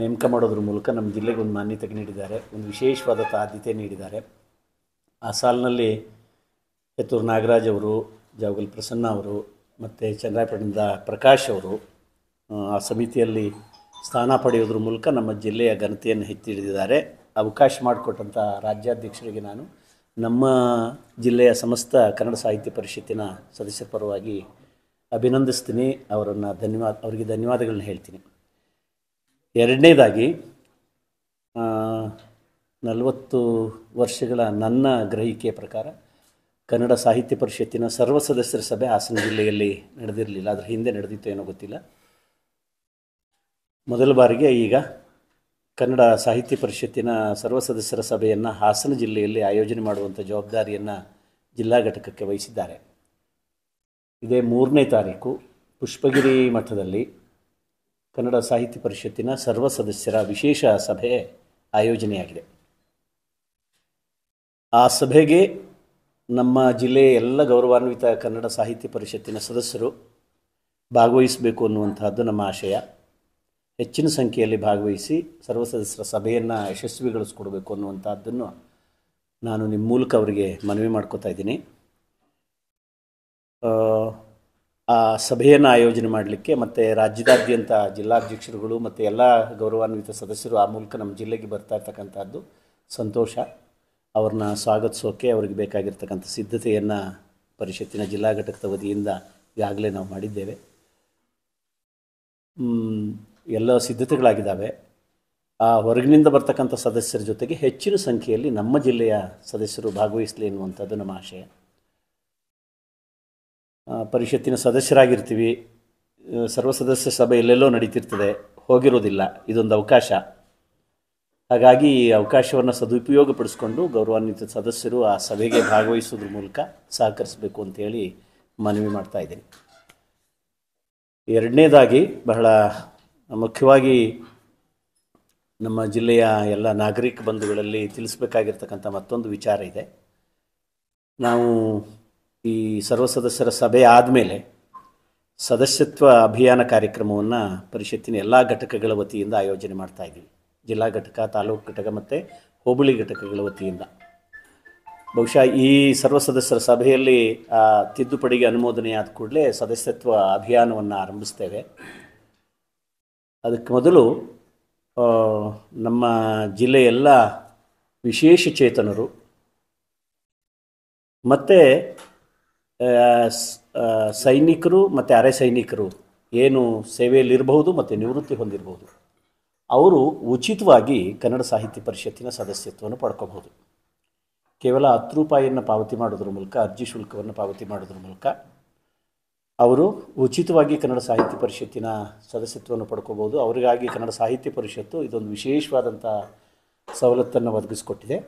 ನೇಮಕ ಮಾಡೋದ್ರ ಮೂಲಕ ನಮ್ಮ ಜಿಲ್ಲೆಗೆ ಒಂದು ಮಾನ್ಯತೆ ನೀಡಿದ್ದಾರೆ ಒಂದು ವಿಶೇಷವಾದ ಆದ್ಯತೆ ನೀಡಿದ್ದಾರೆ ಆ ಸಾಲಿನಲ್ಲಿ ಹೆತ್ತೂರು ನಾಗರಾಜ್ ಅವರು ಜಾವಗಲ್ ಪ್ರಸನ್ನ ಅವರು ಮತ್ತು ಚನ್ನರಾಯಪಟ್ಟಣದ ಪ್ರಕಾಶ್ ಅವರು ಆ ಸಮಿತಿಯಲ್ಲಿ ಸ್ಥಾನ ಪಡೆಯೋದ್ರ ಮೂಲಕ ನಮ್ಮ ಜಿಲ್ಲೆಯ ಘನತೆಯನ್ನು ಹೆಚ್ಚಿಡಿದ್ದಾರೆ ಅವಕಾಶ ಮಾಡಿಕೊಟ್ಟಂಥ ರಾಜ್ಯಾಧ್ಯಕ್ಷರಿಗೆ ನಾನು ನಮ್ಮ ಜಿಲ್ಲೆಯ ಸಮಸ್ತ ಕನ್ನಡ ಸಾಹಿತ್ಯ ಪರಿಷತ್ತಿನ ಸದಸ್ಯರ ಪರವಾಗಿ ಅಭಿನಂದಿಸ್ತೀನಿ ಅವರನ್ನು ಧನ್ಯವಾದ ಅವರಿಗೆ ಧನ್ಯವಾದಗಳನ್ನ ಹೇಳ್ತೀನಿ ಎರಡನೇದಾಗಿ ನಲವತ್ತು ವರ್ಷಗಳ ನನ್ನ ಗ್ರಹಿಕೆಯ ಪ್ರಕಾರ ಕನ್ನಡ ಸಾಹಿತ್ಯ ಪರಿಷತ್ತಿನ ಸರ್ವ ಸದಸ್ಯರ ಸಭೆ ಹಾಸನ ಜಿಲ್ಲೆಯಲ್ಲಿ ನಡೆದಿರಲಿಲ್ಲ ಅದರ ಹಿಂದೆ ನಡೆದಿತ್ತು ಏನೋ ಗೊತ್ತಿಲ್ಲ ಮೊದಲ ಬಾರಿಗೆ ಈಗ ಕನ್ನಡ ಸಾಹಿತ್ಯ ಪರಿಷತ್ತಿನ ಸರ್ವ ಸದಸ್ಯರ ಸಭೆಯನ್ನು ಹಾಸನ ಜಿಲ್ಲೆಯಲ್ಲಿ ಆಯೋಜನೆ ಮಾಡುವಂಥ ಜವಾಬ್ದಾರಿಯನ್ನು ಜಿಲ್ಲಾ ಘಟಕಕ್ಕೆ ವಹಿಸಿದ್ದಾರೆ ಇದೇ ಮೂರನೇ ತಾರೀಕು ಪುಷ್ಪಗಿರಿ ಮಠದಲ್ಲಿ ಕನ್ನಡ ಸಾಹಿತ್ಯ ಪರಿಷತ್ತಿನ ಸರ್ವ ಸದಸ್ಯರ ವಿಶೇಷ ಸಭೆ ಆಯೋಜನೆಯಾಗಿದೆ ಆ ಸಭೆಗೆ ನಮ್ಮ ಜಿಲ್ಲೆಯ ಎಲ್ಲ ಗೌರವಾನ್ವಿತ ಕನ್ನಡ ಸಾಹಿತ್ಯ ಪರಿಷತ್ತಿನ ಸದಸ್ಯರು ಭಾಗವಹಿಸಬೇಕು ಅನ್ನುವಂಥದ್ದು ನಮ್ಮ ಆಶಯ ಹೆಚ್ಚಿನ ಸಂಖ್ಯೆಯಲ್ಲಿ ಭಾಗವಹಿಸಿ ಸರ್ವ ಸದಸ್ಯರ ಸಭೆಯನ್ನು ಯಶಸ್ವಿಗೊಳಿಸ್ಕೊಡ್ಬೇಕು ಅನ್ನುವಂಥದ್ದನ್ನು ನಾನು ನಿಮ್ಮ ಮೂಲಕ ಅವರಿಗೆ ಮನವಿ ಮಾಡ್ಕೋತಾ ಇದ್ದೀನಿ ಆ ಸಭೆಯನ್ನು ಆಯೋಜನೆ ಮಾಡಲಿಕ್ಕೆ ಮತ್ತು ರಾಜ್ಯದಾದ್ಯಂತ ಜಿಲ್ಲಾಧ್ಯಕ್ಷರುಗಳು ಮತ್ತು ಎಲ್ಲ ಗೌರವಾನ್ವಿತ ಸದಸ್ಯರು ಆ ಮೂಲಕ ನಮ್ಮ ಜಿಲ್ಲೆಗೆ ಬರ್ತಾ ಇರ್ತಕ್ಕಂಥದ್ದು ಸಂತೋಷ ಅವ್ರನ್ನ ಸ್ವಾಗತಿಸೋಕೆ ಅವ್ರಿಗೆ ಬೇಕಾಗಿರ್ತಕ್ಕಂಥ ಸಿದ್ಧತೆಯನ್ನು ಪರಿಷತ್ತಿನ ಜಿಲ್ಲಾ ಘಟಕದ ವತಿಯಿಂದ ಈಗಾಗಲೇ ನಾವು ಮಾಡಿದ್ದೇವೆ ಎಲ್ಲ ಸಿದ್ಧತೆಗಳಾಗಿದ್ದಾವೆ ಆ ಹೊರಗಿನಿಂದ ಬರ್ತಕ್ಕಂಥ ಸದಸ್ಯರ ಜೊತೆಗೆ ಹೆಚ್ಚಿನ ಸಂಖ್ಯೆಯಲ್ಲಿ ನಮ್ಮ ಜಿಲ್ಲೆಯ ಸದಸ್ಯರು ಭಾಗವಹಿಸಲಿ ಎನ್ನುವಂಥದ್ದು ನಮ್ಮ ಆಶಯ ಪರಿಷತ್ತಿನ ಸದಸ್ಯರಾಗಿರ್ತೀವಿ ಸರ್ವ ಸದಸ್ಯ ಸಭೆ ಎಲ್ಲೆಲ್ಲೋ ನಡೀತಿರ್ತದೆ ಹೋಗಿರೋದಿಲ್ಲ ಇದೊಂದು ಅವಕಾಶ ಹಾಗಾಗಿ ಈ ಅವಕಾಶವನ್ನು ಸದುಪಯೋಗಪಡಿಸಿಕೊಂಡು ಗೌರವಾನ್ವಿತ ಸದಸ್ಯರು ಆ ಸಭೆಗೆ ಭಾಗವಹಿಸೋದ್ರ ಮೂಲಕ ಸಹಕರಿಸಬೇಕು ಅಂತೇಳಿ ಮನವಿ ಮಾಡ್ತಾ ಇದ್ದೀನಿ ಎರಡನೇದಾಗಿ ಬಹಳ ಮುಖ್ಯವಾಗಿ ನಮ್ಮ ಜಿಲ್ಲೆಯ ಎಲ್ಲ ನಾಗರಿಕ ಬಂಧುಗಳಲ್ಲಿ ತಿಳಿಸ್ಬೇಕಾಗಿರ್ತಕ್ಕಂಥ ಮತ್ತೊಂದು ವಿಚಾರ ಇದೆ ನಾವು ಈ ಸರ್ವ ಸದಸ್ಯರ ಸಭೆ ಆದಮೇಲೆ ಸದಸ್ಯತ್ವ ಅಭಿಯಾನ ಕಾರ್ಯಕ್ರಮವನ್ನು ಪರಿಷತ್ತಿನ ಎಲ್ಲ ಘಟಕಗಳ ವತಿಯಿಂದ ಆಯೋಜನೆ ಮಾಡ್ತಾ ಇದ್ದೀವಿ ಜಿಲ್ಲಾ ಘಟಕ ತಾಲೂಕು ಘಟಕ ಮತ್ತು ಹೋಬಳಿ ಘಟಕಗಳ ವತಿಯಿಂದ ಬಹುಶಃ ಈ ಸರ್ವ ಸದಸ್ಯರ ಸಭೆಯಲ್ಲಿ ತಿದ್ದುಪಡಿಗೆ ಅನುಮೋದನೆಯಾದ ಕೂಡಲೇ ಸದಸ್ಯತ್ವ ಅಭಿಯಾನವನ್ನು ಆರಂಭಿಸ್ತೇವೆ ಅದಕ್ಕೆ ಮೊದಲು ನಮ್ಮ ಜಿಲ್ಲೆಯೆಲ್ಲ ವಿಶೇಷ ಚೇತನರು ಮತ್ತು ಸೈನಿಕರು ಮತ್ತು ಅರೆ ಸೈನಿಕರು ಏನು ಸೇವೆಯಲ್ಲಿ ಇರಬಹುದು ಮತ್ತು ನಿವೃತ್ತಿ ಹೊಂದಿರಬಹುದು ಅವರು ಉಚಿತವಾಗಿ ಕನ್ನಡ ಸಾಹಿತ್ಯ ಪರಿಷತ್ತಿನ ಸದಸ್ಯತ್ವವನ್ನು ಪಡ್ಕೋಬಹುದು ಕೇವಲ ಹತ್ತು ರೂಪಾಯಿಯನ್ನು ಪಾವತಿ ಮಾಡೋದ್ರ ಮೂಲಕ ಅರ್ಜಿ ಶುಲ್ಕವನ್ನು ಪಾವತಿ ಮಾಡೋದ್ರ ಮೂಲಕ ಅವರು ಉಚಿತವಾಗಿ ಕನ್ನಡ ಸಾಹಿತ್ಯ ಪರಿಷತ್ತಿನ ಸದಸ್ಯತ್ವವನ್ನು ಪಡ್ಕೋಬೋದು ಅವರಿಗಾಗಿ ಕನ್ನಡ ಸಾಹಿತ್ಯ ಪರಿಷತ್ತು ಇದೊಂದು ವಿಶೇಷವಾದಂಥ ಸವಲತ್ತನ್ನು ಒದಗಿಸ್ಕೊಟ್ಟಿದೆ